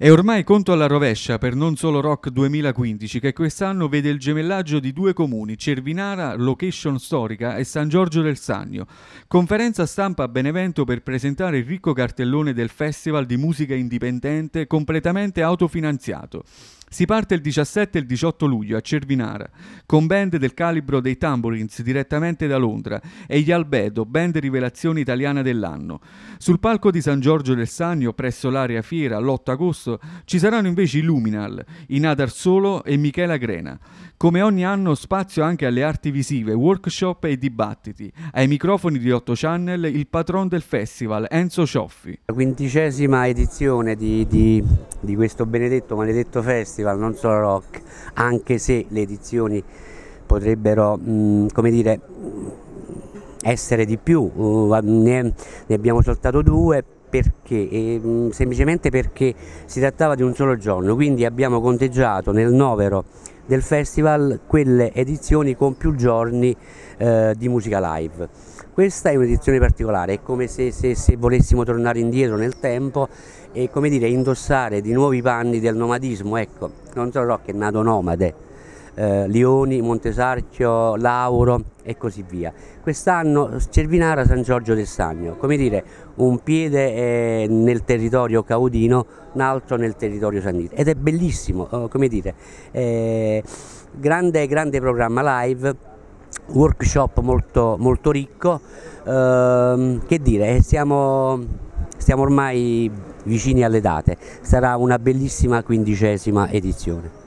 È ormai conto alla rovescia per Non Solo Rock 2015 che quest'anno vede il gemellaggio di due comuni, Cervinara, Location Storica e San Giorgio del Sannio. Conferenza stampa a Benevento per presentare il ricco cartellone del Festival di Musica Indipendente completamente autofinanziato. Si parte il 17 e il 18 luglio a Cervinara con band del calibro dei Tamburins direttamente da Londra e gli Albedo, band rivelazione italiana dell'anno. Sul palco di San Giorgio del Sannio, presso l'area fiera, l'8 agosto, ci saranno invece i Luminal, i Nadar Solo e Michela Grena. Come ogni anno spazio anche alle arti visive, workshop e dibattiti. Ai microfoni di 8 Channel il patron del festival, Enzo Cioffi. La quindicesima edizione di, di di questo benedetto maledetto festival, non solo rock, anche se le edizioni potrebbero, mh, mm, come dire, essere di più, uh, ne, ne abbiamo soltanto due, perché? E, mm, semplicemente perché si trattava di un solo giorno, quindi abbiamo conteggiato nel novero del festival quelle edizioni con più giorni eh, di musica live. Questa è un'edizione particolare, è come se, se, se, volessimo tornare indietro nel tempo e come dire indossare di nuovi panni del nomadismo, ecco, non so Rock è nato nomade, eh, Lioni, Montesarchio, Lauro e così via. Quest'anno Cervinara San Giorgio del Sagno, come dire un piede eh, nel territorio caudino, un altro nel territorio sannito ed è bellissimo, oh, come dire, eh, grande, grande programma live workshop molto, molto ricco, ehm, che dire, eh, siamo, siamo ormai vicini alle date, sarà una bellissima quindicesima edizione.